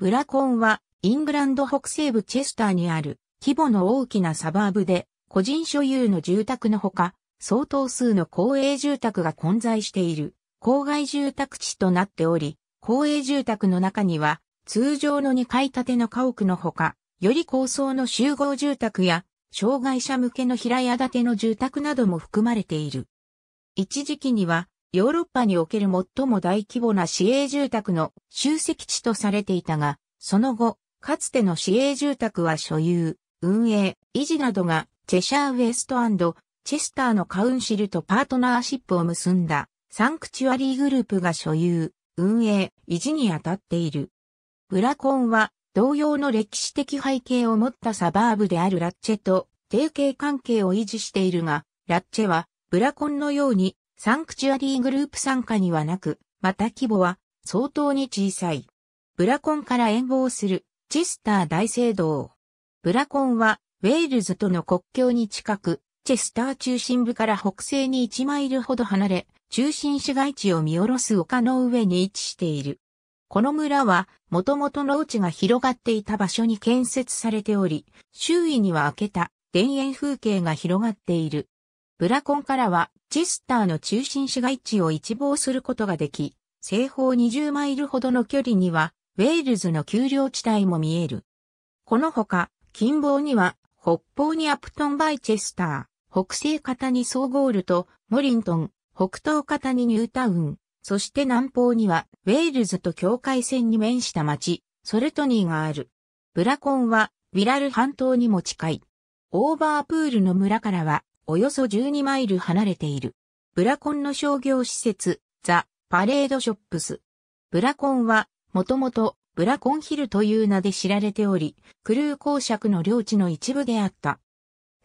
ブラコンは、イングランド北西部チェスターにある、規模の大きなサバーブで、個人所有の住宅のほか、相当数の公営住宅が混在している、郊外住宅地となっており、公営住宅の中には、通常の2階建ての家屋のほか、より高層の集合住宅や、障害者向けの平屋建ての住宅なども含まれている。一時期には、ヨーロッパにおける最も大規模な市営住宅の集積地とされていたが、その後、かつての市営住宅は所有、運営、維持などが、チェシャーウエストチェスターのカウンシルとパートナーシップを結んだ、サンクチュアリーグループが所有、運営、維持に当たっている。ブラコンは、同様の歴史的背景を持ったサバーブであるラッチェと提携関係を維持しているが、ラッチェはブラコンのようにサンクチュアリーグループ参加にはなく、また規模は相当に小さい。ブラコンから護をするチェスター大聖堂。ブラコンはウェールズとの国境に近く、チェスター中心部から北西に1マイルほど離れ、中心市街地を見下ろす丘の上に位置している。この村は、もともと農地が広がっていた場所に建設されており、周囲には開けた田園風景が広がっている。ブラコンからは、チェスターの中心市街地を一望することができ、西方20マイルほどの距離には、ウェールズの丘陵地帯も見える。このほか、近傍には、北方にアプトンバイチェスター、北西方にソーゴールとモリントン、北東方にニュータウン、そして南方には、ウェールズと境界線に面した町、ソルトニーがある。ブラコンは、ウィラル半島にも近い。オーバープールの村からは、およそ12マイル離れている。ブラコンの商業施設、ザ・パレードショップス。ブラコンは、もともと、ブラコンヒルという名で知られており、クルー公爵の領地の一部であった。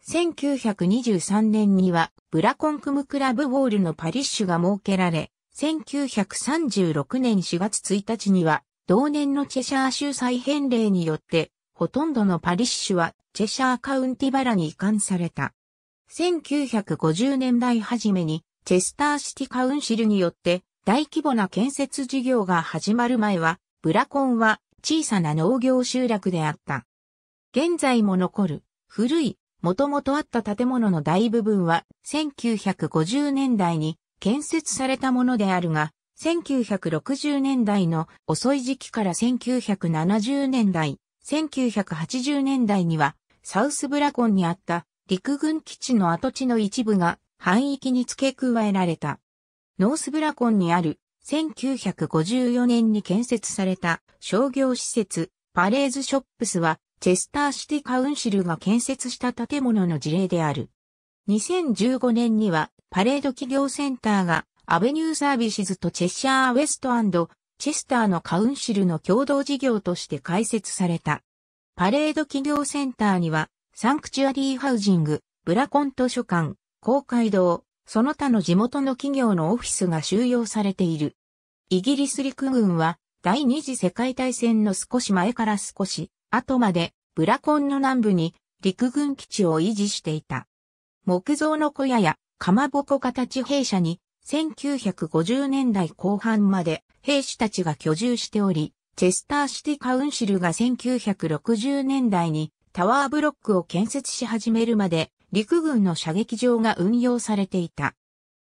1923年には、ブラコンクムクラブウォールのパリッシュが設けられ、1936年4月1日には、同年のチェシャー州再編令によって、ほとんどのパリッシュはチェシャーカウンティバラに移管された。1950年代初めにチェスターシティカウンシルによって大規模な建設事業が始まる前は、ブラコンは小さな農業集落であった。現在も残る古い、もともとあった建物の大部分は1950年代に建設されたものであるが、1960年代の遅い時期から1970年代、1980年代にはサウスブラコンにあった陸軍基地の跡地の一部が範囲に付け加えられた。ノースブラコンにある1954年に建設された商業施設パレーズショップスはチェスターシティカウンシルが建設した建物の事例である。2015年にはパレード企業センターがアベニューサービスズとチェッシャーウェストチェスターのカウンシルの共同事業として開設された。パレード企業センターにはサンクチュアリーハウジング、ブラコン図書館、公会堂、その他の地元の企業のオフィスが収容されている。イギリス陸軍は第二次世界大戦の少し前から少し後までブラコンの南部に陸軍基地を維持していた。木造の小屋やかまぼこ形兵舎に1950年代後半まで兵士たちが居住しており、チェスターシティカウンシルが1960年代にタワーブロックを建設し始めるまで陸軍の射撃場が運用されていた。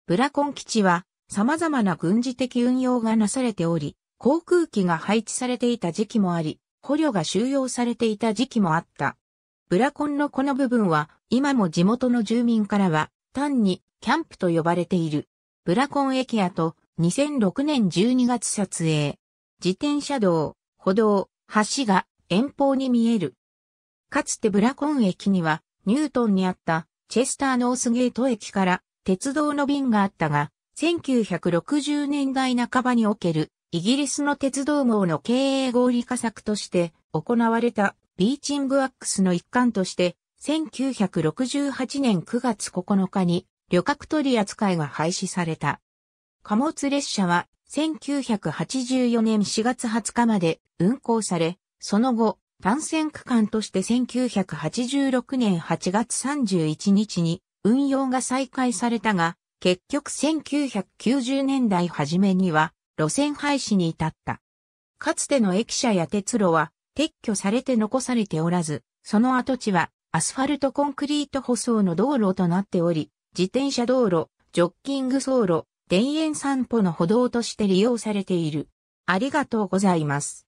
ブラコン基地は様々な軍事的運用がなされており、航空機が配置されていた時期もあり、捕虜が収容されていた時期もあった。ブラコンのこの部分は今も地元の住民からは単にキャンプと呼ばれている。ブラコン駅跡と2006年12月撮影。自転車道、歩道、橋が遠方に見える。かつてブラコン駅には、ニュートンにあったチェスターノースゲート駅から鉄道の便があったが、1960年代半ばにおけるイギリスの鉄道網の経営合理化策として行われたビーチングアックスの一環として、1968年9月9日に旅客取扱いが廃止された。貨物列車は1984年4月20日まで運行され、その後、単線区間として1986年8月31日に運用が再開されたが、結局1990年代初めには路線廃止に至った。かつての駅舎や鉄路は撤去されて残されておらず、その跡地はアスファルトコンクリート舗装の道路となっており、自転車道路、ジョッキング走路、田園散歩の歩道として利用されている。ありがとうございます。